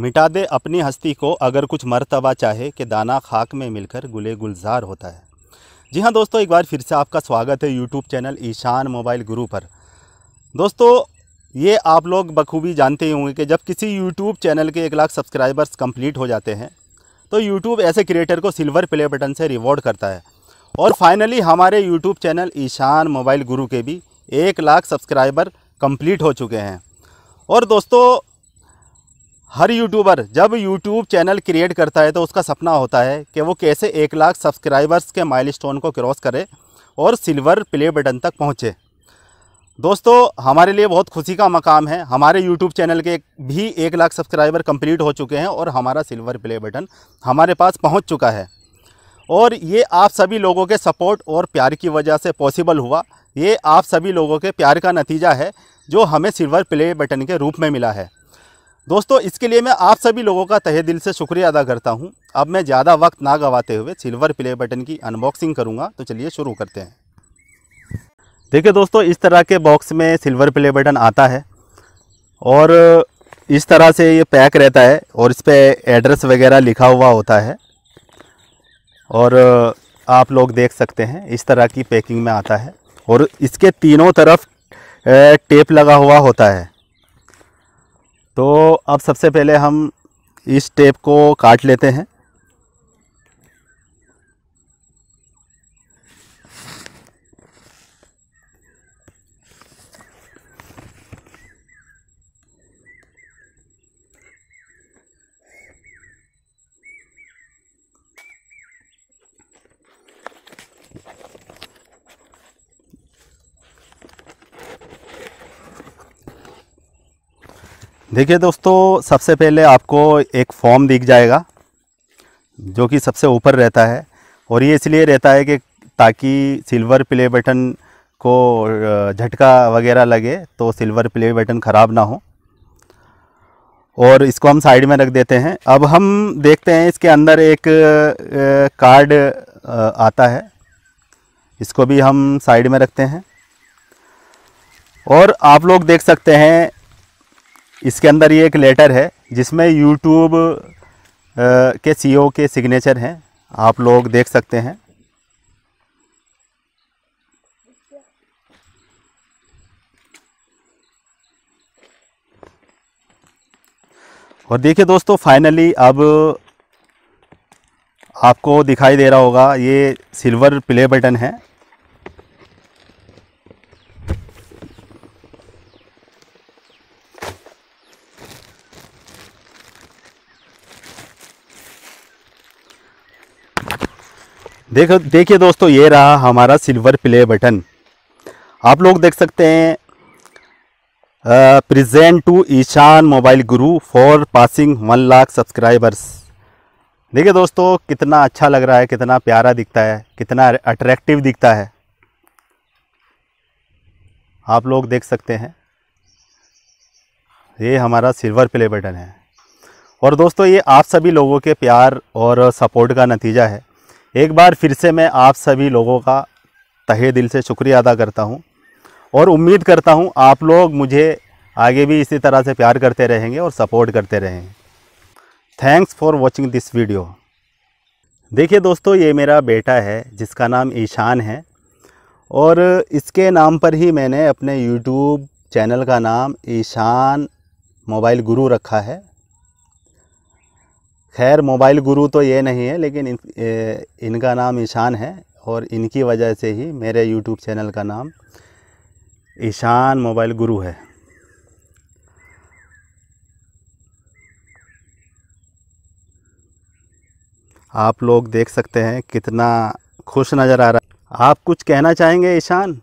मिटा दे अपनी हस्ती को अगर कुछ मरतबा चाहे कि दाना खाक में मिलकर गुले गुलजार होता है जी हाँ दोस्तों एक बार फिर से आपका स्वागत है यूट्यूब चैनल ईशान मोबाइल गुरु पर दोस्तों ये आप लोग बखूबी जानते ही होंगे कि जब किसी यूट्यूब चैनल के एक लाख सब्सक्राइबर्स कंप्लीट हो जाते हैं तो यूट्यूब ऐसे क्रिएटर को सिल्वर प्ले बटन से रिवॉर्ड करता है और फाइनली हमारे यूट्यूब चैनल ईशान मोबाइल गुरु के भी एक लाख सब्सक्राइबर कम्प्लीट हो चुके हैं और दोस्तों हर यूट्यूबर जब यूट्यूब चैनल क्रिएट करता है तो उसका सपना होता है कि वो कैसे एक लाख सब्सक्राइबर्स के माइलस्टोन को क्रॉस करे और सिल्वर प्ले बटन तक पहुँचे दोस्तों हमारे लिए बहुत खुशी का मकाम है हमारे यूट्यूब चैनल के भी एक लाख सब्सक्राइबर कंप्लीट हो चुके हैं और हमारा सिल्वर प्ले बटन हमारे पास पहुँच चुका है और ये आप सभी लोगों के सपोर्ट और प्यार की वजह से पॉसिबल हुआ ये आप सभी लोगों के प्यार का नतीजा है जो हमें सिल्वर प्ले बटन के रूप में मिला है दोस्तों इसके लिए मैं आप सभी लोगों का तहे दिल से शुक्रिया अदा करता हूँ अब मैं ज़्यादा वक्त ना गवाते हुए सिल्वर प्ले बटन की अनबॉक्सिंग करूँगा तो चलिए शुरू करते हैं देखिए दोस्तों इस तरह के बॉक्स में सिल्वर प्ले बटन आता है और इस तरह से ये पैक रहता है और इस पर एड्रेस वगैरह लिखा हुआ होता है और आप लोग देख सकते हैं इस तरह की पैकिंग में आता है और इसके तीनों तरफ टेप लगा हुआ होता है तो अब सबसे पहले हम इस टेप को काट लेते हैं देखिए दोस्तों सबसे पहले आपको एक फॉर्म दिख जाएगा जो कि सबसे ऊपर रहता है और ये इसलिए रहता है कि ताकि सिल्वर प्ले बटन को झटका वगैरह लगे तो सिल्वर प्ले बटन ख़राब ना हो और इसको हम साइड में रख देते हैं अब हम देखते हैं इसके अंदर एक कार्ड आता है इसको भी हम साइड में रखते हैं और आप लोग देख सकते हैं इसके अंदर ये एक लेटर है जिसमें यूट्यूब के सीईओ e के सिग्नेचर हैं आप लोग देख सकते हैं और देखिए दोस्तों फाइनली अब आपको दिखाई दे रहा होगा ये सिल्वर प्ले बटन है देखो देखिए दोस्तों ये रहा हमारा सिल्वर प्ले बटन आप लोग देख सकते हैं present to Ishaan Mobile Guru for passing one lakh subscribers देखिए दोस्तों कितना अच्छा लग रहा है कितना प्यारा दिखता है कितना अट्रैक्टिव दिखता है आप लोग देख सकते हैं ये हमारा सिल्वर प्ले बटन है और दोस्तों ये आप सभी लोगों के प्यार और सपोर्ट का नतीजा है एक बार फिर से मैं आप सभी लोगों का तहे दिल से शुक्रिया अदा करता हूँ और उम्मीद करता हूँ आप लोग मुझे आगे भी इसी तरह से प्यार करते रहेंगे और सपोर्ट करते रहेंगे thanks for watching this video देखिए दोस्तों ये मेरा बेटा है जिसका नाम ईशान है और इसके नाम पर ही मैंने अपने यूट्यूब चैनल का नाम ईशान मोबाइल गुरु रखा है खैर मोबाइल गुरु तो ये नहीं है लेकिन इन, ए, इनका नाम ईशान है और इनकी वजह से ही मेरे यूट्यूब चैनल का नाम ईशान मोबाइल गुरु है आप लोग देख सकते हैं कितना खुश नज़र आ रहा है आप कुछ कहना चाहेंगे ईशान